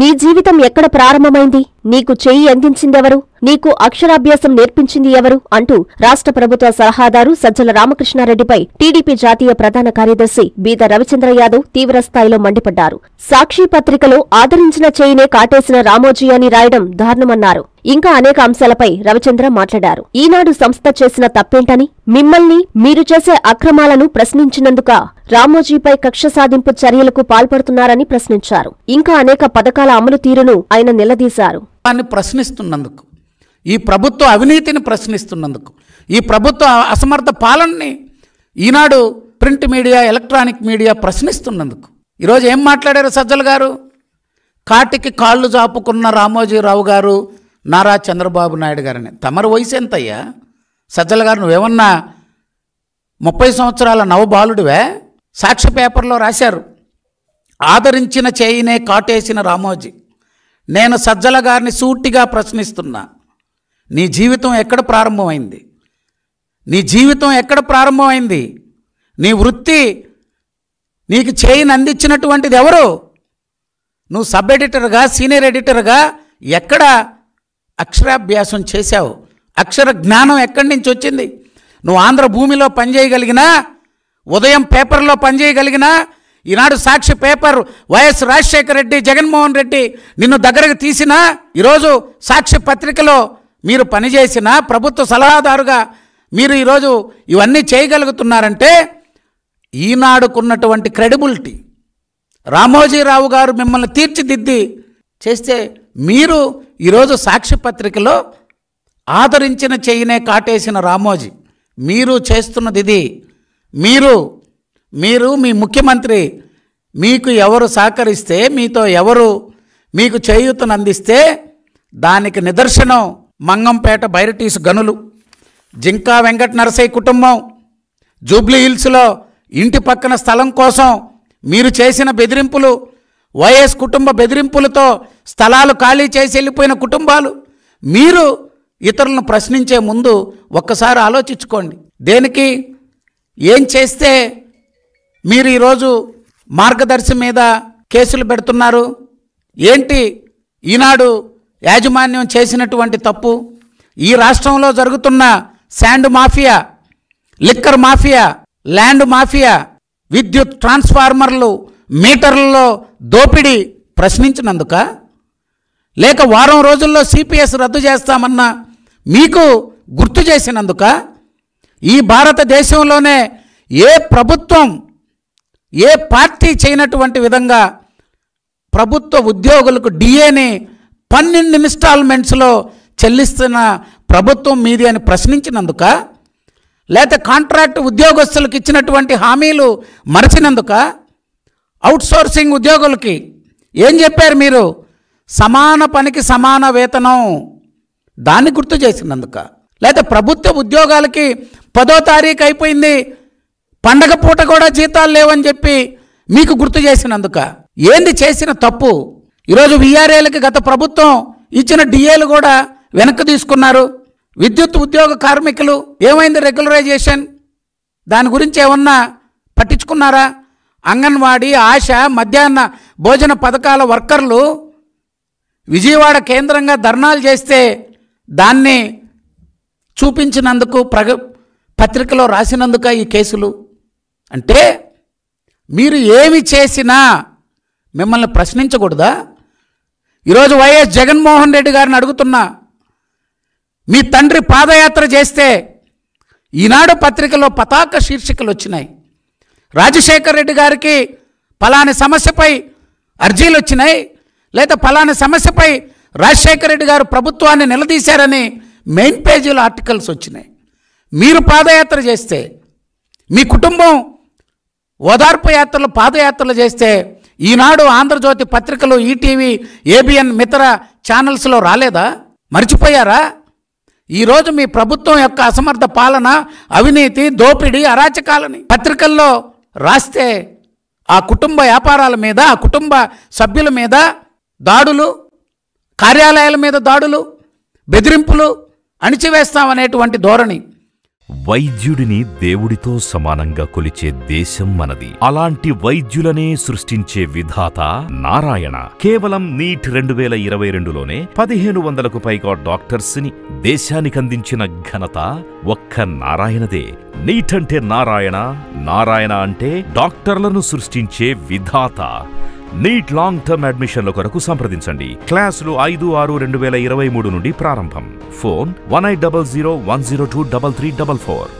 నీ జీవితం ఎక్కడ ప్రారంభమైంది నీకు చేయి అందించిందెవరు నీకు అక్షరాభ్యాసం నేర్పించింది ఎవరు అంటూ రాష్ట్ర ప్రభుత్వ సలహాదారు సజ్జల రామకృష్ణారెడ్డిపై టీడీపీ జాతీయ ప్రధాన కార్యదర్శి బీద రవిచంద్ర యాదవ్ తీవ్రస్థాయిలో మండిపడ్డారు సాక్షి పత్రికలో ఆదరించిన చేయినే కాటేసిన రామోజీ అని రాయడం దారుణమన్నారు ఇంకా అనేక అంశాలపై రవిచంద్ర మాట్లాడారు ఈనాడు సంస్థ చేసిన తప్పేంటని మిమ్మల్ని మీరు చేసే అక్రమాలను ప్రశ్నించినందుక రామోజీపై కక్ష సాధింపు చర్యలకు పాల్పడుతున్నారని ప్రశ్నించారు ఇంకా అనేక పథకాల అమలు తీరును ఆయన నిలదీశారు ప్రశ్నిస్తున్నందుకు ఈ ప్రభుత్వ అవినీతిని ప్రశ్నిస్తున్నందుకు ఈ ప్రభుత్వ అసమర్థ పాలనని Eenadu print media electronic media ప్రశ్నిస్తున్నందుకు ఈరోజు ఏం మాట్లాడారు సజ్జల గారు కాటికి కాళ్ళు చాపుకున్న రామోజీరావు గారు నారా చంద్రబాబు నాయుడు గారిని తమరి వయసు ఎంతయ్యా సజ్జల గారు నువ్వేమన్నా ముప్పై సంవత్సరాల నవబాలుడివే సాక్షి పేపర్లో రాశారు ఆదరించిన చేయినే కాటేసిన రామోజీ నేను సజ్జల గారిని సూటిగా ప్రశ్నిస్తున్నా నీ జీవితం ఎక్కడ ప్రారంభమైంది నీ జీవితం ఎక్కడ ప్రారంభమైంది నీ వృత్తి నీకు చేయిని అందించినటువంటిది ఎవరు నువ్వు సబ్ ఎడిటర్గా సీనియర్ ఎడిటర్గా ఎక్కడ అక్షరాభ్యాసం చేశావు అక్షర జ్ఞానం ఎక్కడి నుంచి వచ్చింది నువ్వు ఆంధ్ర భూమిలో పనిచేయగలిగినా ఉదయం పేపర్లో పనిచేయగలిగినా ఈనాడు సాక్షి పేపర్ వైఎస్ రాజశేఖర రెడ్డి జగన్మోహన్ రెడ్డి నిన్ను దగ్గరకు తీసినా ఈరోజు సాక్షి పత్రికలో మీరు పనిచేసిన ప్రభుత్వ సలహాదారుగా మీరు ఈరోజు ఇవన్నీ చేయగలుగుతున్నారంటే ఈనాడుకున్నటువంటి క్రెడిబిలిటీ రామోజీరావు గారు మిమ్మల్ని తీర్చిదిద్ది చేస్తే మీరు ఈరోజు సాక్షిపత్రికలో ఆదరించిన చేయినే కాటేసిన రామోజీ మీరు చేస్తున్నది ఇది మీరు మీరు మీ ముఖ్యమంత్రి మీకు ఎవరు సహకరిస్తే మీతో ఎవరు మీకు చేయూతను అందిస్తే దానికి నిదర్శనం మంగంపేట బైరటీసు గనులు జింకా వెంకట నరసయ్య కుటుంబం జూబ్లీహిల్స్లో ఇంటి పక్కన స్థలం కోసం మీరు చేసిన బెదిరింపులు వైఎస్ కుటుంబ బెదిరింపులతో స్థలాలు ఖాళీ చేసి వెళ్ళిపోయిన కుటుంబాలు మీరు ఇతరులను ప్రశ్నించే ముందు ఒక్కసారి ఆలోచించుకోండి దేనికి ఏం చేస్తే మీరు ఈరోజు మార్గదర్శి మీద కేసులు పెడుతున్నారు ఏంటి ఈనాడు యాజమాన్యం చేసినటువంటి తప్పు ఈ రాష్ట్రంలో జరుగుతున్న sand mafia liquor mafia land mafia విద్యుత్ ట్రాన్స్ఫార్మర్లు మీటర్లలో దోపిడీ ప్రశ్నించినందుక లేక వారం రోజుల్లో సిపిఎస్ రద్దు చేస్తామన్న మీకు గుర్తు చేసినందుక ఈ భారతదేశంలోనే ఏ ప్రభుత్వం ఏ పార్టీ చేయనటువంటి విధంగా ప్రభుత్వ ఉద్యోగులకు డిఏని పన్నెండు ఇన్స్టాల్మెంట్స్లో చెల్లిస్తున్న ప్రభుత్వం మీది అని ప్రశ్నించినందుక లేకపోతే కాంట్రాక్ట్ ఉద్యోగస్తులకు ఇచ్చినటువంటి హామీలు మరచినందుక అవుట్సోర్సింగ్ ఉద్యోగులకి ఏం చెప్పారు మీరు సమాన పనికి సమాన వేతనం దాన్ని గుర్తు చేసినందుక లేదా ప్రభుత్వ ఉద్యోగాలకి పదో తారీఖు అయిపోయింది పండగ పూట కూడా జీతాలు లేవని చెప్పి మీకు గుర్తు చేసినందుక ఏంది చేసిన తప్పు ఈరోజు విఆర్ఏలకి గత ప్రభుత్వం ఇచ్చిన డిఏలు కూడా వెనక్కి తీసుకున్నారు విద్యుత్ ఉద్యోగ కార్మికులు ఏమైంది రెగ్యులరైజేషన్ దాని గురించి ఏమన్నా పట్టించుకున్నారా అంగన్వాడీ ఆశ మధ్యాహ్న భోజన పథకాల వర్కర్లు విజయవాడ కేంద్రంగా ధర్నాలు చేస్తే దాన్ని చూపించినందుకు ప్రగ పత్రికలో రాసినందుక ఈ కేసులు అంటే మీరు ఏమి చేసినా మిమ్మల్ని ప్రశ్నించకూడదా ఈరోజు వైఎస్ జగన్మోహన్ రెడ్డి గారిని అడుగుతున్నా మీ తండ్రి పాదయాత్ర చేస్తే ఈనాడు పత్రికలో పతాక శీర్షికలు వచ్చినాయి రాజశేఖర్ రెడ్డి గారికి ఫలాని సమస్యపై అర్జీలు వచ్చినాయి లేదా ఫలాని సమస్యపై రాజశేఖర రెడ్డి గారు ప్రభుత్వాన్ని నిలదీశారని మెయిన్ పేజీలో ఆర్టికల్స్ వచ్చినాయి మీరు పాదయాత్ర చేస్తే మీ కుటుంబం ఓదార్పు యాత్రలు పాదయాత్రలు చేస్తే ఈనాడు ఆంధ్రజ్యోతి పత్రికలు ఈటీవీ ఏబిఎన్ మిత్ర ఛానల్స్లో రాలేదా మర్చిపోయారా ఈరోజు మీ ప్రభుత్వం యొక్క అసమర్థ పాలన అవినీతి దోపిడీ అరాచకాలని పత్రికల్లో రాస్తే ఆ కుటుంబ వ్యాపారాల మీద ఆ కుటుంబ సభ్యుల మీద దాడులు కార్యాలయాల మీద దాడులు బెదిరింపులు అణిచివేస్తామనేటువంటి ధోరణి వైద్యుడిని దేవుడితో సమానంగా కొలిచే దేశం మనది అలాంటి వైద్యులనే సృష్టించే విధాత నారాయణ కేవలం నీట్ రెండు వేల ఇరవై రెండులోనే పదిహేను వందలకు పైగా డాక్టర్స్ని దేశానికందించిన ఘనత ఒక్క నారాయణదే నీట్ అంటే నారాయణ నారాయణ అంటే డాక్టర్లను సృష్టించే విధాత నీట్ లాంగ్ టర్మ్ అడ్మిషన్ల కొరకు సంప్రదించండి క్లాసులు ఐదు ఆరు రెండు వేల ఇరవై మూడు నుండి ప్రారంభం phone one eight double zero one zero two double three double four